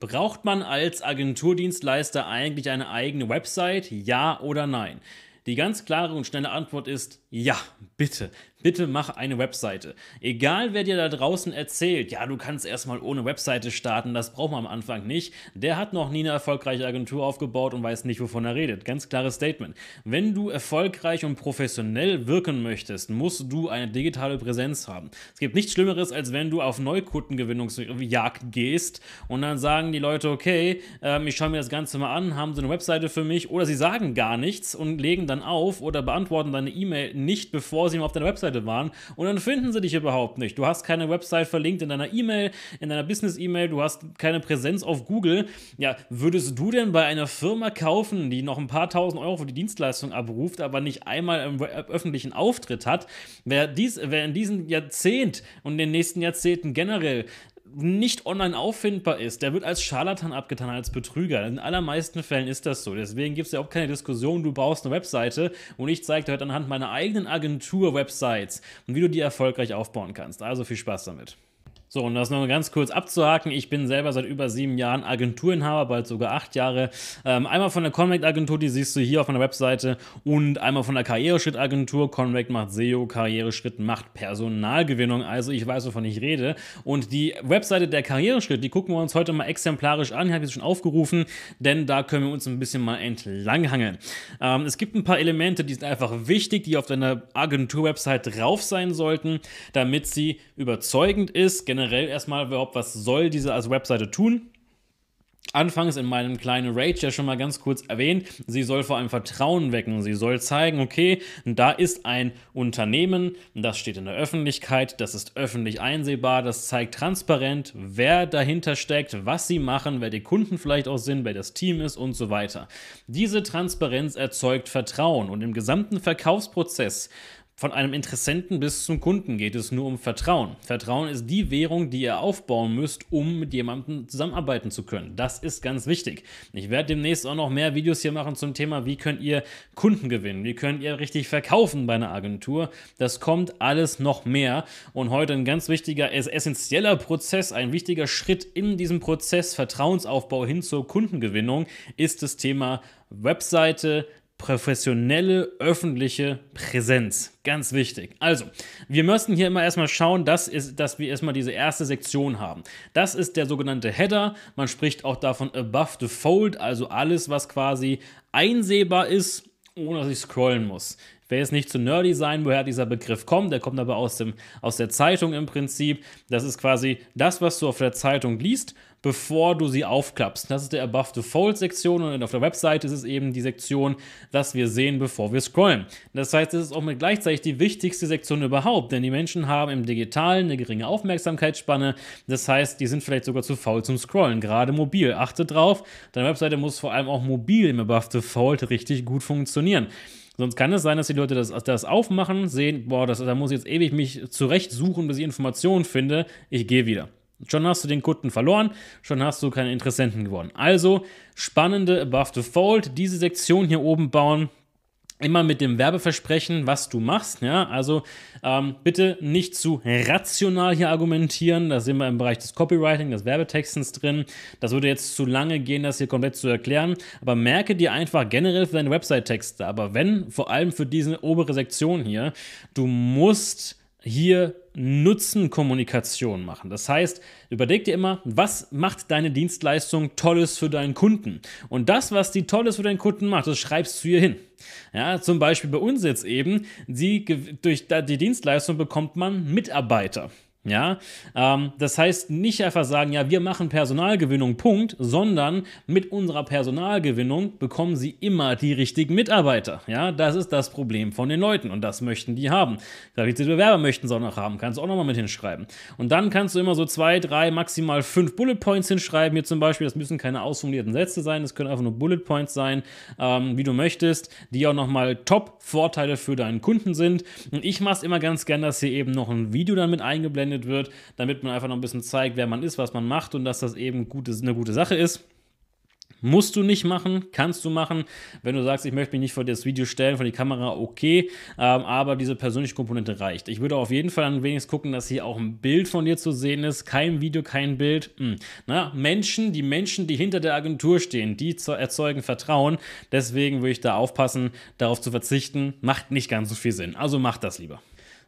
Braucht man als Agenturdienstleister eigentlich eine eigene Website? Ja oder nein? Die ganz klare und schnelle Antwort ist ja, bitte. Bitte mach eine Webseite. Egal, wer dir da draußen erzählt, ja, du kannst erstmal ohne Webseite starten, das braucht man am Anfang nicht, der hat noch nie eine erfolgreiche Agentur aufgebaut und weiß nicht, wovon er redet. Ganz klares Statement. Wenn du erfolgreich und professionell wirken möchtest, musst du eine digitale Präsenz haben. Es gibt nichts Schlimmeres, als wenn du auf Neukundengewinnungsjagd gehst und dann sagen die Leute, okay, ähm, ich schaue mir das Ganze mal an, haben sie eine Webseite für mich oder sie sagen gar nichts und legen dann auf oder beantworten deine E-Mail nicht, bevor sie mal auf deine Webseite Webseite waren und dann finden sie dich überhaupt nicht. Du hast keine Website verlinkt in deiner E-Mail, in deiner Business-E-Mail, du hast keine Präsenz auf Google. Ja, würdest du denn bei einer Firma kaufen, die noch ein paar tausend Euro für die Dienstleistung abruft, aber nicht einmal im äh, öffentlichen Auftritt hat? Wer, dies, wer in diesem Jahrzehnt und in den nächsten Jahrzehnten generell nicht online auffindbar ist, der wird als Scharlatan abgetan, als Betrüger. In allermeisten Fällen ist das so. Deswegen gibt es ja auch keine Diskussion, du baust eine Webseite und ich zeige dir heute anhand meiner eigenen Agentur Websites und wie du die erfolgreich aufbauen kannst. Also viel Spaß damit. So, und das noch ganz kurz abzuhaken. Ich bin selber seit über sieben Jahren Agenturinhaber, bald sogar acht Jahre. Ähm, einmal von der Convect agentur die siehst du hier auf meiner Webseite, und einmal von der Karriereschritt-Agentur. Convect macht SEO, Karriereschritt macht Personalgewinnung. Also ich weiß, wovon ich rede. Und die Webseite der Karriereschritt, die gucken wir uns heute mal exemplarisch an. Ich habe sie schon aufgerufen, denn da können wir uns ein bisschen mal entlanghangeln. Ähm, es gibt ein paar Elemente, die sind einfach wichtig, die auf deiner Agentur-Website drauf sein sollten, damit sie überzeugend ist, generell generell erstmal überhaupt, was soll diese als Webseite tun? Anfangs in meinem kleinen Rage ja schon mal ganz kurz erwähnt, sie soll vor allem Vertrauen wecken, sie soll zeigen, okay, da ist ein Unternehmen, das steht in der Öffentlichkeit, das ist öffentlich einsehbar, das zeigt transparent, wer dahinter steckt, was sie machen, wer die Kunden vielleicht auch sind, wer das Team ist und so weiter. Diese Transparenz erzeugt Vertrauen und im gesamten Verkaufsprozess von einem Interessenten bis zum Kunden geht es nur um Vertrauen. Vertrauen ist die Währung, die ihr aufbauen müsst, um mit jemandem zusammenarbeiten zu können. Das ist ganz wichtig. Ich werde demnächst auch noch mehr Videos hier machen zum Thema, wie könnt ihr Kunden gewinnen, wie könnt ihr richtig verkaufen bei einer Agentur. Das kommt alles noch mehr. Und heute ein ganz wichtiger, essentieller Prozess, ein wichtiger Schritt in diesem Prozess Vertrauensaufbau hin zur Kundengewinnung ist das Thema Webseite, professionelle öffentliche Präsenz. Ganz wichtig. Also, wir müssen hier immer erstmal schauen, dass, ist, dass wir erstmal diese erste Sektion haben. Das ist der sogenannte Header. Man spricht auch davon above the fold, also alles, was quasi einsehbar ist, ohne dass ich scrollen muss. Ich will jetzt nicht zu nerdy sein, woher dieser Begriff kommt. Der kommt aber aus, dem, aus der Zeitung im Prinzip. Das ist quasi das, was du auf der Zeitung liest bevor du sie aufklappst. Das ist der Above the Fold Sektion und auf der Webseite ist es eben die Sektion, dass wir sehen, bevor wir scrollen. Das heißt, es ist auch mit gleichzeitig die wichtigste Sektion überhaupt, denn die Menschen haben im Digitalen eine geringe Aufmerksamkeitsspanne. Das heißt, die sind vielleicht sogar zu faul zum Scrollen, gerade mobil. Achte drauf, deine Webseite muss vor allem auch mobil im Above the Fold richtig gut funktionieren. Sonst kann es sein, dass die Leute das, das aufmachen, sehen, boah, das, da muss ich jetzt ewig mich zurecht suchen, bis ich Informationen finde. Ich gehe wieder. Schon hast du den Kunden verloren, schon hast du keine Interessenten gewonnen. Also spannende Above the Fold, diese Sektion hier oben bauen, immer mit dem Werbeversprechen, was du machst. Ja? Also ähm, bitte nicht zu rational hier argumentieren. Da sind wir im Bereich des Copywriting, des Werbetextens drin. Das würde jetzt zu lange gehen, das hier komplett zu erklären. Aber merke dir einfach generell für deine Website-Texte. Aber wenn, vor allem für diese obere Sektion hier, du musst hier Nutzenkommunikation machen. Das heißt, überleg dir immer, was macht deine Dienstleistung Tolles für deinen Kunden? Und das, was die Tolles für deinen Kunden macht, das schreibst du hier hin. Ja, zum Beispiel bei uns jetzt eben, die, durch die Dienstleistung bekommt man Mitarbeiter. Ja, ähm, das heißt nicht einfach sagen, ja, wir machen Personalgewinnung, Punkt, sondern mit unserer Personalgewinnung bekommen sie immer die richtigen Mitarbeiter. Ja, das ist das Problem von den Leuten und das möchten die haben. Qualifizierte Bewerber möchten es auch noch haben, kannst du auch nochmal mit hinschreiben. Und dann kannst du immer so zwei, drei, maximal fünf Bullet Points hinschreiben. Hier zum Beispiel, das müssen keine ausformulierten Sätze sein, das können einfach nur Bullet Points sein, ähm, wie du möchtest, die auch nochmal Top-Vorteile für deinen Kunden sind. Und ich mache es immer ganz gern, dass hier eben noch ein Video dann mit eingeblendet verwendet wird, damit man einfach noch ein bisschen zeigt, wer man ist, was man macht und dass das eben gute, eine gute Sache ist. Musst du nicht machen, kannst du machen. Wenn du sagst, ich möchte mich nicht vor das Video stellen, vor die Kamera, okay. Ähm, aber diese persönliche Komponente reicht. Ich würde auf jeden Fall ein wenig gucken, dass hier auch ein Bild von dir zu sehen ist. Kein Video, kein Bild. Hm. Na, Menschen, die Menschen, die hinter der Agentur stehen, die erzeugen Vertrauen. Deswegen würde ich da aufpassen, darauf zu verzichten. Macht nicht ganz so viel Sinn. Also mach das lieber.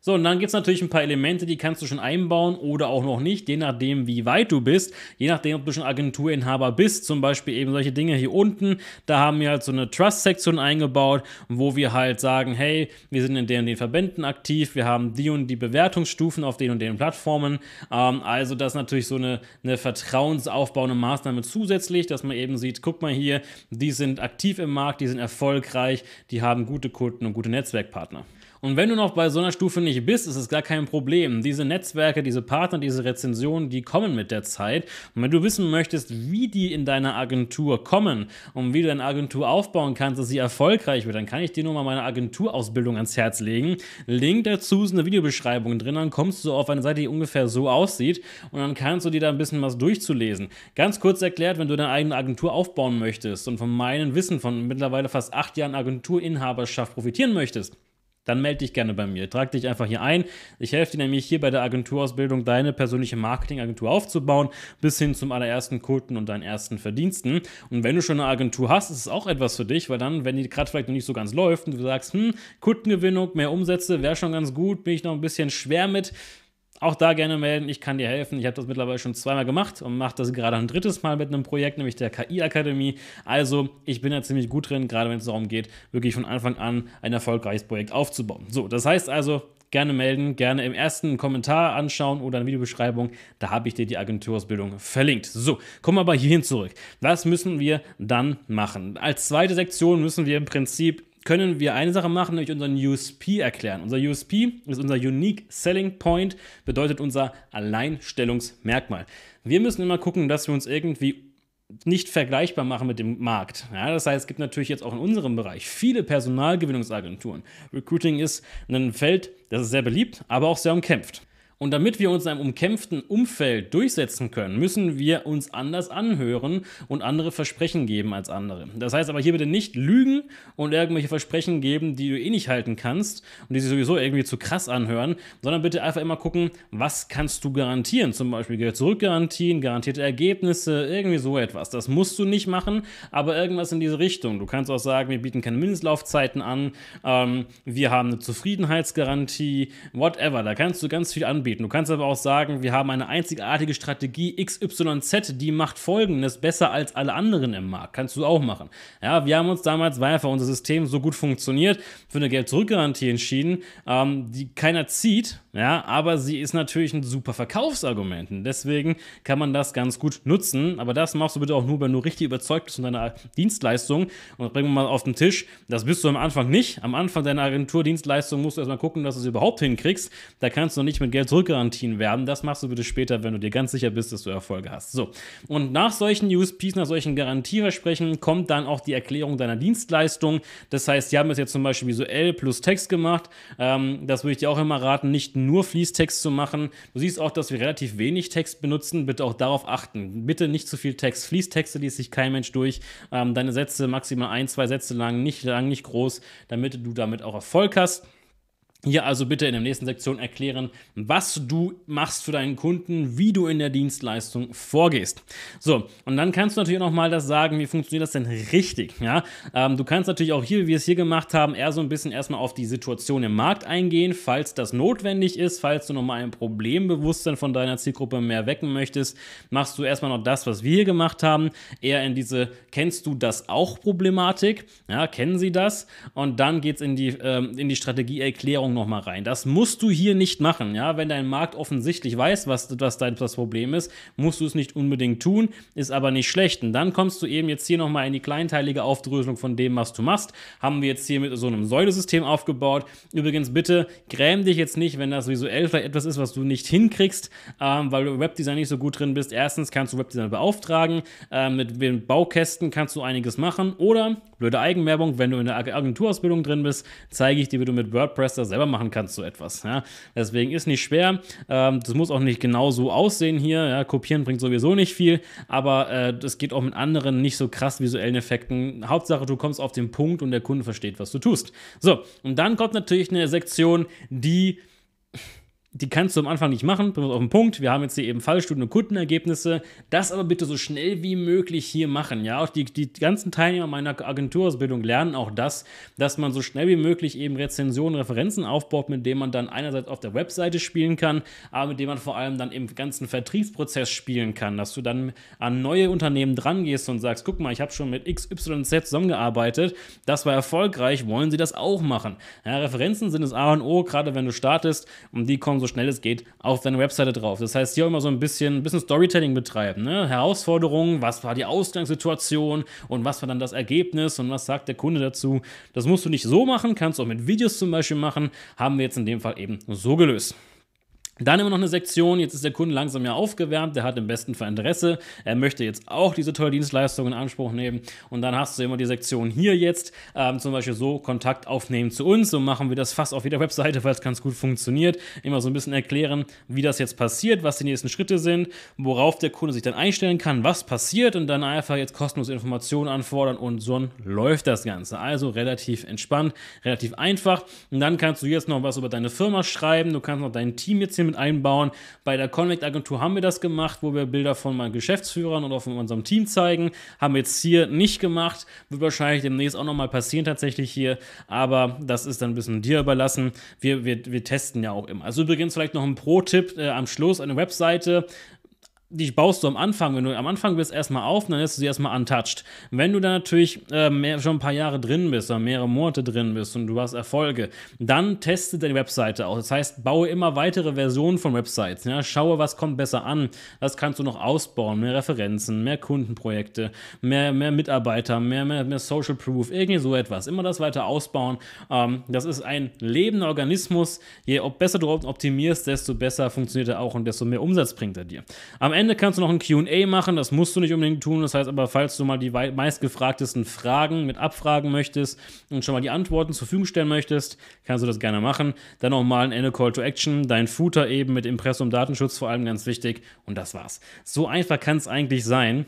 So, und dann gibt es natürlich ein paar Elemente, die kannst du schon einbauen oder auch noch nicht, je nachdem, wie weit du bist, je nachdem, ob du schon Agenturinhaber bist, zum Beispiel eben solche Dinge hier unten. Da haben wir halt so eine Trust-Sektion eingebaut, wo wir halt sagen, hey, wir sind in den und den Verbänden aktiv, wir haben die und die Bewertungsstufen auf den und den Plattformen. Ähm, also das ist natürlich so eine, eine vertrauensaufbauende Maßnahme zusätzlich, dass man eben sieht, guck mal hier, die sind aktiv im Markt, die sind erfolgreich, die haben gute Kunden und gute Netzwerkpartner. Und wenn du noch bei so einer Stufe nicht bist, ist es gar kein Problem. Diese Netzwerke, diese Partner, diese Rezensionen, die kommen mit der Zeit. Und wenn du wissen möchtest, wie die in deine Agentur kommen und wie du deine Agentur aufbauen kannst, dass sie erfolgreich wird, dann kann ich dir nur mal meine Agenturausbildung ans Herz legen. Link dazu ist in der Videobeschreibung drin. Dann kommst du auf eine Seite, die ungefähr so aussieht und dann kannst du dir da ein bisschen was durchzulesen. Ganz kurz erklärt, wenn du deine eigene Agentur aufbauen möchtest und von meinem Wissen von mittlerweile fast acht Jahren Agenturinhaberschaft profitieren möchtest, dann melde dich gerne bei mir. Trag dich einfach hier ein. Ich helfe dir nämlich hier bei der Agenturausbildung, deine persönliche Marketingagentur aufzubauen, bis hin zum allerersten Kunden und deinen ersten Verdiensten. Und wenn du schon eine Agentur hast, ist es auch etwas für dich, weil dann, wenn die gerade vielleicht noch nicht so ganz läuft und du sagst, hm, Kundengewinnung, mehr Umsätze, wäre schon ganz gut, bin ich noch ein bisschen schwer mit, auch da gerne melden, ich kann dir helfen. Ich habe das mittlerweile schon zweimal gemacht und mache das gerade ein drittes Mal mit einem Projekt, nämlich der KI-Akademie. Also, ich bin da ziemlich gut drin, gerade wenn es darum geht, wirklich von Anfang an ein erfolgreiches Projekt aufzubauen. So, das heißt also, gerne melden, gerne im ersten Kommentar anschauen oder in der Videobeschreibung. Da habe ich dir die Agenturausbildung verlinkt. So, kommen wir aber hierhin zurück. Was müssen wir dann machen? Als zweite Sektion müssen wir im Prinzip können wir eine Sache machen, nämlich unseren USP erklären. Unser USP ist unser Unique Selling Point, bedeutet unser Alleinstellungsmerkmal. Wir müssen immer gucken, dass wir uns irgendwie nicht vergleichbar machen mit dem Markt. Ja, das heißt, es gibt natürlich jetzt auch in unserem Bereich viele Personalgewinnungsagenturen. Recruiting ist ein Feld, das ist sehr beliebt, aber auch sehr umkämpft. Und damit wir uns in einem umkämpften Umfeld durchsetzen können, müssen wir uns anders anhören und andere Versprechen geben als andere. Das heißt aber hier bitte nicht lügen und irgendwelche Versprechen geben, die du eh nicht halten kannst und die sich sowieso irgendwie zu krass anhören, sondern bitte einfach immer gucken, was kannst du garantieren? Zum Beispiel Geld Zurückgarantien, garantierte Ergebnisse, irgendwie so etwas. Das musst du nicht machen, aber irgendwas in diese Richtung. Du kannst auch sagen, wir bieten keine Mindestlaufzeiten an, ähm, wir haben eine Zufriedenheitsgarantie, whatever. Da kannst du ganz viel anbieten anbieten. Du kannst aber auch sagen, wir haben eine einzigartige Strategie XYZ, die macht folgendes besser als alle anderen im Markt. Kannst du auch machen. Ja, wir haben uns damals, weil einfach unser System so gut funktioniert, für eine Geld-Zurück-Garantie entschieden, ähm, die keiner zieht, ja, aber sie ist natürlich ein super Verkaufsargument. Und deswegen kann man das ganz gut nutzen. Aber das machst du bitte auch nur, wenn du richtig überzeugt bist von deiner Dienstleistung. Und bringen wir mal auf den Tisch. Das bist du am Anfang nicht. Am Anfang deiner Agenturdienstleistung musst du erstmal gucken, dass du es überhaupt hinkriegst. Da kannst du nicht mit Geld zurück Erfolgsgarantien werben. Das machst du bitte später, wenn du dir ganz sicher bist, dass du Erfolge hast. So, und nach solchen USPs, nach solchen Garantieversprechen kommt dann auch die Erklärung deiner Dienstleistung. Das heißt, sie haben es jetzt zum Beispiel visuell plus Text gemacht. Ähm, das würde ich dir auch immer raten, nicht nur Fließtext zu machen. Du siehst auch, dass wir relativ wenig Text benutzen. Bitte auch darauf achten. Bitte nicht zu viel Text. Fließtexte liest sich kein Mensch durch. Ähm, deine Sätze maximal ein, zwei Sätze lang, nicht lang, nicht groß, damit du damit auch Erfolg hast. Hier also bitte in der nächsten Sektion erklären, was du machst für deinen Kunden, wie du in der Dienstleistung vorgehst. So, und dann kannst du natürlich nochmal das sagen, wie funktioniert das denn richtig? Ja? Ähm, du kannst natürlich auch hier, wie wir es hier gemacht haben, eher so ein bisschen erstmal auf die Situation im Markt eingehen, falls das notwendig ist, falls du nochmal ein Problembewusstsein von deiner Zielgruppe mehr wecken möchtest, machst du erstmal noch das, was wir hier gemacht haben, eher in diese Kennst du das auch Problematik? Ja, kennen sie das? Und dann geht es in, ähm, in die Strategieerklärung Erklärung nochmal rein. Das musst du hier nicht machen. Ja? Wenn dein Markt offensichtlich weiß, was, was dein das Problem ist, musst du es nicht unbedingt tun, ist aber nicht schlecht. Und dann kommst du eben jetzt hier nochmal in die kleinteilige Aufdröselung von dem, was du machst. Haben wir jetzt hier mit so einem Säulesystem aufgebaut. Übrigens, bitte gräm dich jetzt nicht, wenn das visuell vielleicht etwas ist, was du nicht hinkriegst, ähm, weil du Webdesign nicht so gut drin bist. Erstens kannst du Webdesign beauftragen, ähm, mit, den Baukästen kannst du einiges machen oder, blöde Eigenwerbung, wenn du in der Agenturausbildung drin bist, zeige ich dir, wie du mit WordPress da selber selber machen kannst, so etwas. Ja? Deswegen ist nicht schwer. Ähm, das muss auch nicht genau so aussehen hier. Ja? Kopieren bringt sowieso nicht viel, aber äh, das geht auch mit anderen nicht so krass visuellen Effekten. Hauptsache, du kommst auf den Punkt und der Kunde versteht, was du tust. So, und dann kommt natürlich eine Sektion, die die kannst du am Anfang nicht machen, bringen wir auf den Punkt. Wir haben jetzt hier eben Fallstudien und Kundenergebnisse. Das aber bitte so schnell wie möglich hier machen. Ja, auch die, die ganzen Teilnehmer meiner Agenturausbildung lernen auch das, dass man so schnell wie möglich eben Rezensionen, Referenzen aufbaut, mit denen man dann einerseits auf der Webseite spielen kann, aber mit denen man vor allem dann im ganzen Vertriebsprozess spielen kann, dass du dann an neue Unternehmen drangehst und sagst, guck mal, ich habe schon mit XYZ zusammengearbeitet, das war erfolgreich, wollen sie das auch machen? Ja, Referenzen sind das A und O, gerade wenn du startest und die kommen so schnell es geht, auf deine Webseite drauf. Das heißt, hier auch immer so ein bisschen, ein bisschen Storytelling betreiben. Ne? Herausforderungen, was war die Ausgangssituation und was war dann das Ergebnis und was sagt der Kunde dazu. Das musst du nicht so machen, kannst du auch mit Videos zum Beispiel machen. Haben wir jetzt in dem Fall eben so gelöst. Dann immer noch eine Sektion, jetzt ist der Kunde langsam ja aufgewärmt, der hat im besten Fall Interesse, er möchte jetzt auch diese tolle Dienstleistung in Anspruch nehmen und dann hast du immer die Sektion hier jetzt, ähm, zum Beispiel so Kontakt aufnehmen zu uns, so machen wir das fast auf jeder Webseite, weil es ganz gut funktioniert, immer so ein bisschen erklären, wie das jetzt passiert, was die nächsten Schritte sind, worauf der Kunde sich dann einstellen kann, was passiert und dann einfach jetzt kostenlose Informationen anfordern und so läuft das Ganze. Also relativ entspannt, relativ einfach und dann kannst du jetzt noch was über deine Firma schreiben, du kannst noch dein Team jetzt hier bisschen mit einbauen. Bei der Connect Agentur haben wir das gemacht, wo wir Bilder von meinen Geschäftsführern und auch von unserem Team zeigen. Haben wir jetzt hier nicht gemacht. Wird wahrscheinlich demnächst auch nochmal passieren tatsächlich hier. Aber das ist dann ein bisschen dir überlassen. Wir, wir, wir testen ja auch immer. Also übrigens vielleicht noch ein Pro-Tipp äh, am Schluss, eine Webseite die baust du am Anfang, wenn du am Anfang bist, erstmal auf und dann lässt du sie erstmal untouched. Wenn du dann natürlich äh, mehr, schon ein paar Jahre drin bist oder mehrere Monate drin bist und du hast Erfolge, dann teste deine Webseite aus. Das heißt, baue immer weitere Versionen von Websites. Ja? Schaue, was kommt besser an. Das kannst du noch ausbauen. Mehr Referenzen, mehr Kundenprojekte, mehr, mehr Mitarbeiter, mehr, mehr, mehr Social Proof, irgendwie so etwas. Immer das weiter ausbauen. Ähm, das ist ein lebender Organismus. Je besser du optimierst, desto besser funktioniert er auch und desto mehr Umsatz bringt er dir. Am Ende Ende kannst du noch ein QA machen, das musst du nicht unbedingt tun. Das heißt aber, falls du mal die meistgefragtesten Fragen mit abfragen möchtest und schon mal die Antworten zur Verfügung stellen möchtest, kannst du das gerne machen. Dann auch mal ein Ende Call to Action, dein Footer eben mit Impressum Datenschutz vor allem ganz wichtig und das war's. So einfach kann es eigentlich sein.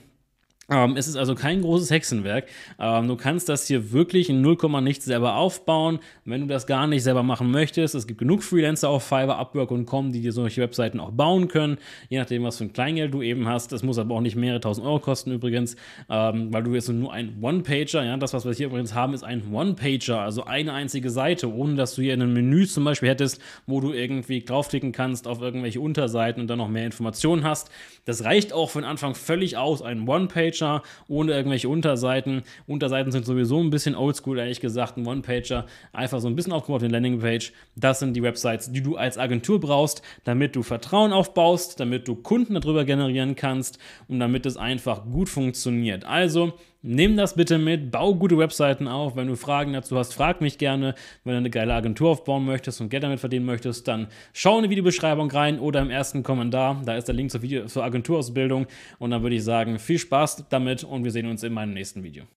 Ähm, es ist also kein großes Hexenwerk. Ähm, du kannst das hier wirklich in 0, nichts selber aufbauen. Wenn du das gar nicht selber machen möchtest, es gibt genug Freelancer auf Fiverr, Upwork und Com, die dir solche Webseiten auch bauen können, je nachdem, was für ein Kleingeld du eben hast. Das muss aber auch nicht mehrere tausend Euro kosten übrigens, ähm, weil du jetzt nur ein One-Pager, ja, das, was wir hier übrigens haben, ist ein One-Pager, also eine einzige Seite, ohne dass du hier ein Menü zum Beispiel hättest, wo du irgendwie draufklicken kannst auf irgendwelche Unterseiten und dann noch mehr Informationen hast. Das reicht auch für den Anfang völlig aus, ein One-Pager One-Pager ohne irgendwelche Unterseiten. Unterseiten sind sowieso ein bisschen oldschool, ehrlich gesagt. Ein One-Pager einfach so ein bisschen aufgebaut in Landingpage. Das sind die Websites, die du als Agentur brauchst, damit du Vertrauen aufbaust, damit du Kunden darüber generieren kannst und damit es einfach gut funktioniert. Also Nimm das bitte mit, bau gute Webseiten auf. Wenn du Fragen dazu hast, frag mich gerne. Wenn du eine geile Agentur aufbauen möchtest und Geld damit verdienen möchtest, dann schau in die Videobeschreibung rein oder im ersten Kommentar. Da ist der Link zur, Video zur Agenturausbildung. Und dann würde ich sagen, viel Spaß damit und wir sehen uns in meinem nächsten Video.